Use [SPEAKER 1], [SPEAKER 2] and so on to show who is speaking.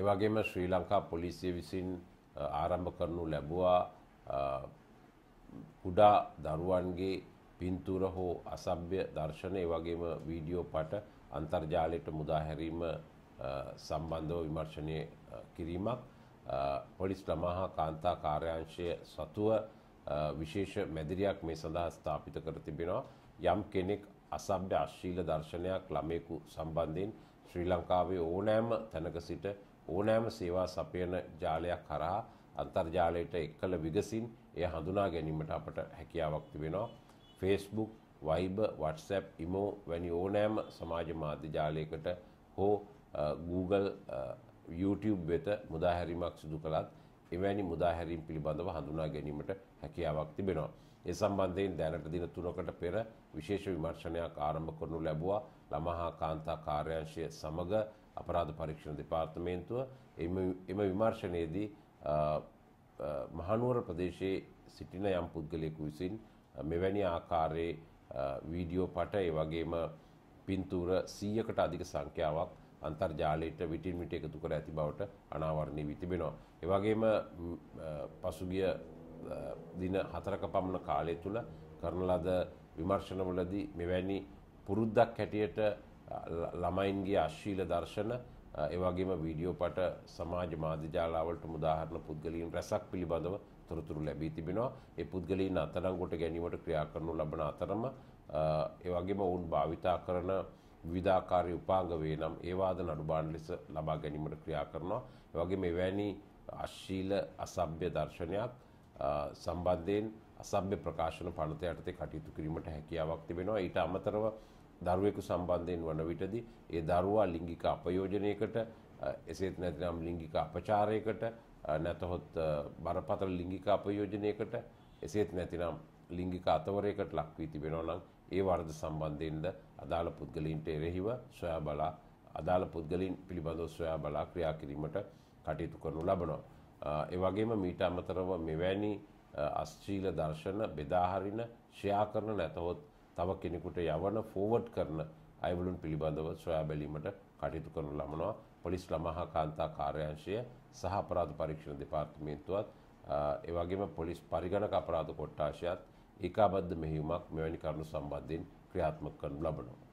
[SPEAKER 1] එවගේම ශ්‍රී ලංකා පොලිසිය විසින් ආරම්භ කරනු ලැබවා කුඩා දරුවන්ගේ පින්තුර හෝ අසභ්‍ය දර්ශනය වගේම වීඩියෝ පට අන්තර්ජාලයට මුදාහැරීම සම්බන්ධව විමර්ශනය කිරීමක් පොලිස් ළමහා කාන්තා කාර්යංශය සතුව විශේෂ මැදිරියක් මේ සඳහා ස්ථාපිත කර තිබෙනවා යම් කෙනෙක් අසභ්‍ය අශ්ශීල දර්ශනයක් ළමයෙකු සම්බන්ධයෙන් ශ්‍රී ලංකාවේ ඕනෑම තැනක සිට ඕනෑම සේවා සපයන ජාලයක් කරා අන්තර්ජාලයට එක්කල විගසින් එය හඳුනා ගැනීමට අපට හැකියාවක් තිබෙනවා. ෆේස්බුක්, වයිබර්, WhatsApp, ඉමෝ වැනි ඕනෑම සමාජ මාධ්‍ය ජාලයකට හෝ Google, YouTube වෙත මුදාහැරීමක් සිදු කළත් එවැනි මුදාහැරීම් පිළිබඳව හඳුනා ගැනීමට හැකියාවක් තිබෙනවා. ඒ සම්බන්ධයෙන් දැනට දින තුනකට පෙර විශේෂ විමර්ශනයක් ආරම්භ කරනු ලැබුවා. ළමහා කාන්තා කාර්යාංශය සමග අපරාධ පරීක්ෂණ දෙපාර්තමේන්තුව එම විමර්ශනයේදී මහනුවර ප්‍රදේශයේ සිටින යම් පුද්ගලයෙකු විසින් මෙවැනි ආකාරයේ වීඩියෝ පට ඒ වගේම පින්තූර 100කට අධික සංඛ්‍යාවක් අන්තර්ජාලයට විටින් විට එකතු කර ඇති බවට අනාවරණය වී තිබෙනවා. ඒ වගේම පසුගිය දින 4ක පමණ කාලය තුල කරන ලද විමර්ශනවලදී මෙවැනි පුරුද්දක් හැටියට ළමයින්ගේ අශ්ශීල දර්ශන එවගේම වීඩියෝ පට සමාජ මාධ්‍යජාලාවලට මුදාහරණ පුද්ගලින් රැසක් පිළිබඳව තොරතුරු ලැබී තිබෙනවා ඒ පුද්ගලීන් අතරංගොට ගැනීමට ක්‍රියා කරනු ලබන අතරම එවගේම ඔවුන් භාවිතා කරන විධාකාරය උපාගවේ නම් ඒවාද නඩුබාන් ලෙස ලබා ගැනීමට ක්‍රියා කරනවා වගේ මෙවැනි අශ්ශීල අසභ්‍ය දර්ශනයක් සම්බන්ධයෙන් අසභ්‍ය ප්‍රකාශන පනත යටතේ කටයුතු කිරීමට හැකියාවක් තිබෙනවා ඊට අමතරව දරුවෙකු සම්බන්ධයෙන් වන විටදී ඒ දරුවා ලිංගික අපයෝජනයකට එසේත් නැතිනම් ලිංගික අපචාරයකට නැතහොත් බරපතල ලිංගික අපයෝජනයකට එසේත් නැතිනම් ලිංගික අතවරයකට ලක්වී තිබෙනවා නම් ඒ වර්ධ සම්බන්ධයෙන්ද අදාළ පුද්ගලින්ට එරෙහිව සොයා බලා අදාළ පුද්ගලින් පිළිබඳව සොයා බලා ක්‍රියා කිරීමට කටයුතු කරනු ලබනවා. ඒ වගේම මීට අමතරව මෙවැනි අශ්චීල දර්ශන බෙදාහරින ශ්‍යා කරන නැතහොත් තව කෙනෙකුට යවන ෆෝවර්ඩ් කරන අයවලුන් පිළිබඳව සොයා බැලීමට කටයුතු කරනු ලබනවා පොලිස් ළමහා කාන්තා කාර්යාංශය සහ අපරාධ පරීක්ෂණ දෙපාර්තමේන්තුවත් එවගේම පොලිස් පරිගණක අපරාධ කොට්ටාශයත් ඒකාබද්ධ මෙහිුමක් මෙවැනි කරුණු සම්බන්ධයෙන් ක්‍රියාත්මක කරනු ලබනවා